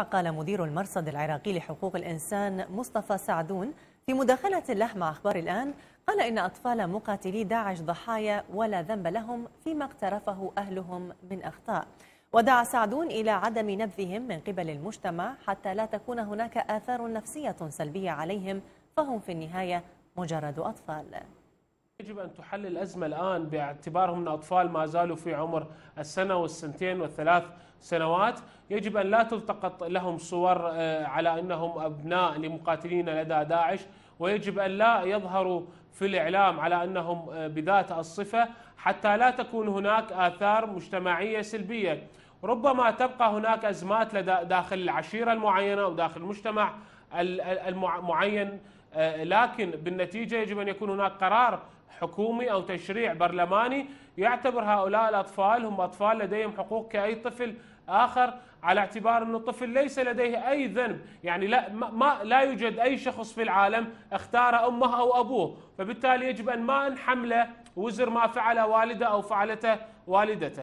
فقال مدير المرصد العراقي لحقوق الإنسان مصطفى سعدون في مداخلة له مع أخبار الآن قال إن أطفال مقاتلي داعش ضحايا ولا ذنب لهم فيما اقترفه أهلهم من أخطاء ودعا سعدون إلى عدم نبذهم من قبل المجتمع حتى لا تكون هناك آثار نفسية سلبية عليهم فهم في النهاية مجرد أطفال يجب أن تحل الأزمة الآن باعتبارهم أطفال ما زالوا في عمر السنة والسنتين والثلاث سنوات يجب أن لا تلتقط لهم صور آه، على أنهم أبناء لمقاتلين لدى داعش ويجب أن لا يظهروا في الإعلام على أنهم آه، بذات الصفة حتى لا تكون هناك آثار مجتمعية سلبية ربما تبقى هناك أزمات لدى داخل العشيرة المعينة وداخل المجتمع المعين آه، لكن بالنتيجه يجب ان يكون هناك قرار حكومي او تشريع برلماني يعتبر هؤلاء الاطفال هم اطفال لديهم حقوق كاي طفل اخر على اعتبار أن الطفل ليس لديه اي ذنب، يعني لا ما لا يوجد اي شخص في العالم اختار امه او ابوه، فبالتالي يجب ان ما نحمله وزر ما فعل والده او فعلته والدته.